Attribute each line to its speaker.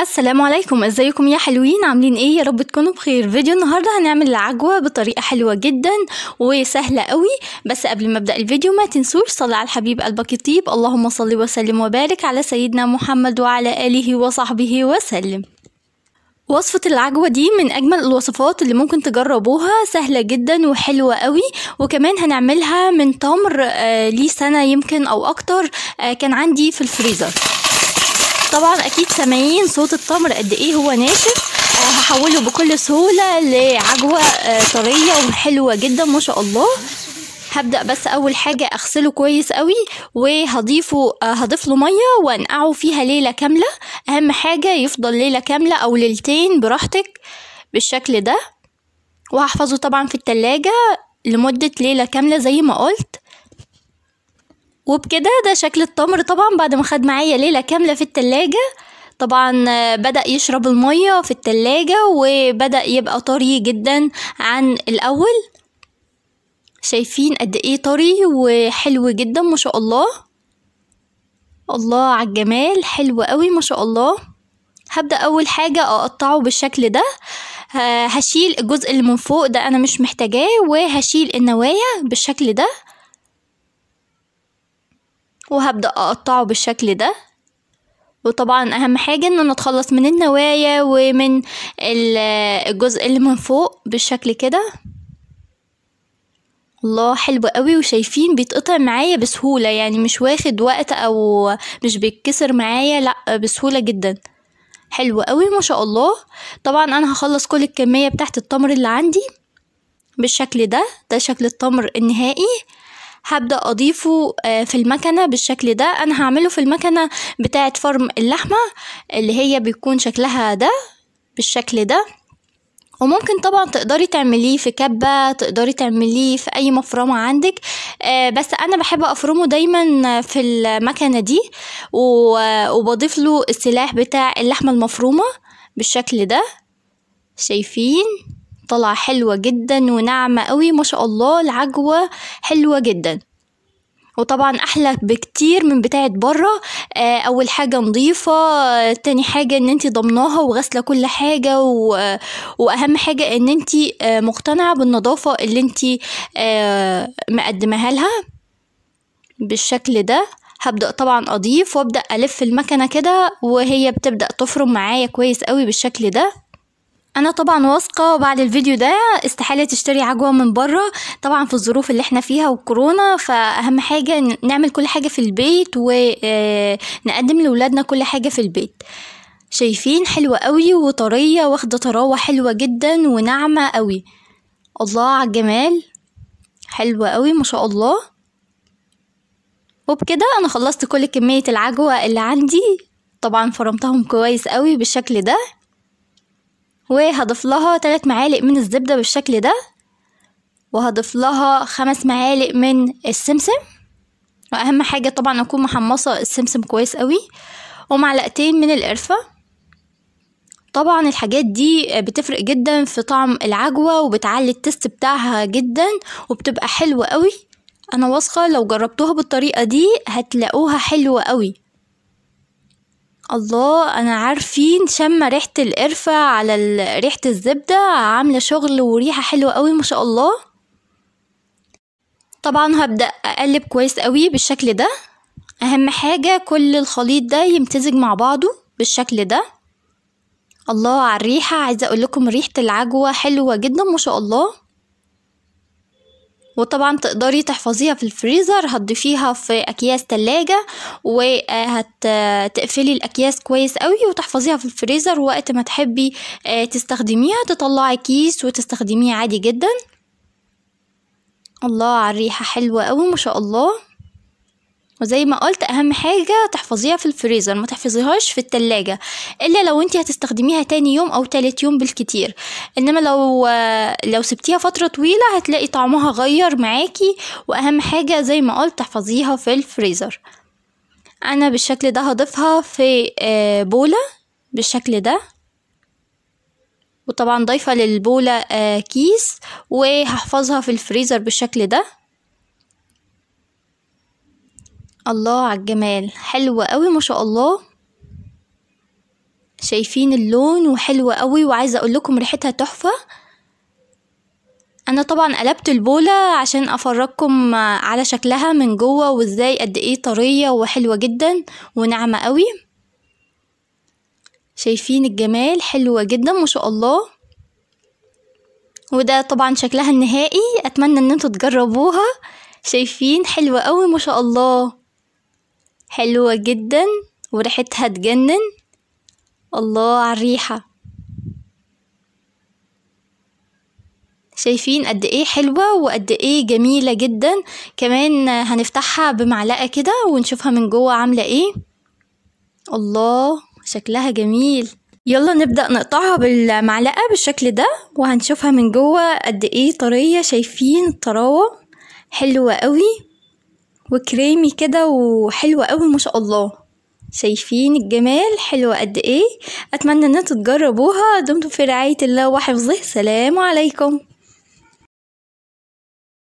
Speaker 1: السلام عليكم ازيكم يا حلوين عاملين ايه يا رب تكونوا بخير فيديو النهارده هنعمل العجوه بطريقه حلوه جدا وسهله قوي بس قبل ما ابدا الفيديو ما تنسوش صلي على الحبيب قلبك يطيب اللهم صل وسلم وبارك على سيدنا محمد وعلى اله وصحبه وسلم وصفة العجوة دي من أجمل الوصفات اللي ممكن تجربوها سهلة جدا وحلوة قوي وكمان هنعملها من تمر آه ليه سنة يمكن أو أكتر آه كان عندي في الفريزر طبعا اكيد سامعين صوت التمر قد ايه هو ناشف آه، هحوله بكل سهولة لعجوة آه، طرية وحلوة جدا ما شاء الله هبدأ بس أول حاجة أغسله كويس قوي وهضيفه آه، هضيف له مية وأنقعه فيها ليلة كاملة أهم حاجة يفضل ليلة كاملة أو ليلتين براحتك بالشكل ده وهحفظه طبعا في التلاجة لمدة ليلة كاملة زي ما قلت وبكده ده شكل التمر طبعا بعد ما خد معايا ليلة كاملة في التلاجة طبعا آه، بدأ يشرب المية في التلاجة وبدأ يبقى طري جدا عن الأول شايفين قد ايه طري وحلو جدا ما شاء الله الله على الجمال حلو قوي ما شاء الله هبدأ أول حاجة أقطعه بالشكل ده آه، هشيل الجزء اللي من فوق ده أنا مش محتاجاه وهشيل النوايا بالشكل ده وهبدأ أقطعه بالشكل ده وطبعا اهم حاجة ان انا اتخلص من النوايا ومن الجزء اللي من فوق بالشكل كده الله حلو قوي وشايفين بيتقطع معايا بسهولة يعني مش واخد وقت او مش بيتكسر معايا لا بسهولة جدا حلو قوي ما شاء الله طبعا انا هخلص كل الكمية بتاعت التمر اللي عندي بالشكل ده ده شكل التمر النهائي هبدأ أضيفه آه، في المكنة بالشكل ده أنا هعمله في المكنة بتاعة فرم اللحمة اللي هي بيكون شكلها ده بالشكل ده وممكن طبعا تقدري تعمليه في كبة تقدري تعمليه في أي مفرمة عندك آه، بس أنا بحب أفرمه دايما في المكنة دي وبضيف له السلاح بتاع اللحمة المفرومة بالشكل ده شايفين طالعة حلوة جدا وناعمة قوي ما شاء الله العجوة حلوة جدا وطبعا احلى بكتير من بتاعه بره آه، اول حاجه نظيفه آه، تاني حاجه ان انت ضمناها وغاسله كل حاجه آه، واهم حاجه ان انت مقتنعه بالنظافه اللي انت مقدمها لها بالشكل ده هبدأ طبعا أضيف وأبدأ ألف المكنة كده وهي بتبدأ تفرم معايا كويس قوي بالشكل ده انا طبعا واثقه بعد الفيديو ده استحاله تشتري عجوه من بره طبعا في الظروف اللي احنا فيها والكورونا فاهم حاجه نعمل كل حاجه في البيت ونقدم آه، لاولادنا كل حاجه في البيت شايفين حلوه قوي وطريه واخده طراوه حلوه جدا وناعمه قوي الله على الجمال حلوه قوي ما شاء الله وبكده انا خلصت كل كميه العجوه اللي عندي طبعا فرمتهم كويس قوي بالشكل ده وهضيف لها 3 معالق من الزبدة بالشكل ده وهضيف لها خمس معالق من السمسم واهم حاجة طبعا اكون محمصة السمسم كويس قوي ومعلقتين من القرفة طبعا الحاجات دي بتفرق جدا في طعم العجوة وبتعلي التست بتاعها جدا وبتبقى حلوة قوي انا واثقة لو جربتوها بالطريقة دي هتلاقوها حلوة قوي الله انا عارفين شم ريحه القرفه على ريحه الزبده عامله شغل وريحه حلوه قوي ما شاء الله طبعا هبدا اقلب كويس قوي بالشكل ده اهم حاجه كل الخليط ده يمتزج مع بعضه بالشكل ده الله على الريحه عايزه اقول لكم ريحه العجوه حلوه جدا ما شاء الله وطبعا تقدري تحفظيها في الفريزر هتضيفيها في اكياس تلاجة وهتقفلي آه، الاكياس كويس قوي وتحفظيها في الفريزر وقت ما تحبي آه، تستخدميها تطلعي كيس وتستخدميه عادي جدا الله على الريحة حلوة قوي ما شاء الله وزي ما قلت اهم حاجة تحفظيها في الفريزر ما تحفظيهاش في التلاجة الا لو انت هتستخدميها تاني يوم او تالت يوم بالكتير انما لو لو سبتيها فترة طويلة هتلاقي طعمها غير معاكي واهم حاجة زي ما قلت تحفظيها في الفريزر انا بالشكل ده هضيفها في آه، بولة بالشكل ده وطبعا ضايفة للبولة آه، كيس وهحفظها في الفريزر بالشكل ده الله على الجمال حلوة قوي ما شاء الله شايفين اللون وحلوة قوي وعايزة اقول لكم ريحتها تحفة انا طبعا قلبت البولة عشان افرجكم على شكلها من جوه وازاي قد ايه طرية وحلوة جدا وناعمة قوي شايفين الجمال حلوة جدا ما شاء الله وده طبعا شكلها النهائي اتمنى ان انتوا تجربوها شايفين حلوة قوي ما شاء الله حلوة جدا وريحتها تجنن الله على الريحة شايفين قد ايه حلوة وقد ايه جميلة جدا كمان هنفتحها بمعلقة كده ونشوفها من جوه عاملة ايه الله شكلها جميل يلا نبدأ نقطعها بالمعلقة بالشكل ده وهنشوفها من جوه قد ايه طرية شايفين الطراوة حلوة قوي وكريمي كده وحلوة قوي ما شاء الله شايفين الجمال حلوة قد ايه اتمنى ان انتوا تجربوها دمتم في رعاية الله وحفظه سلام عليكم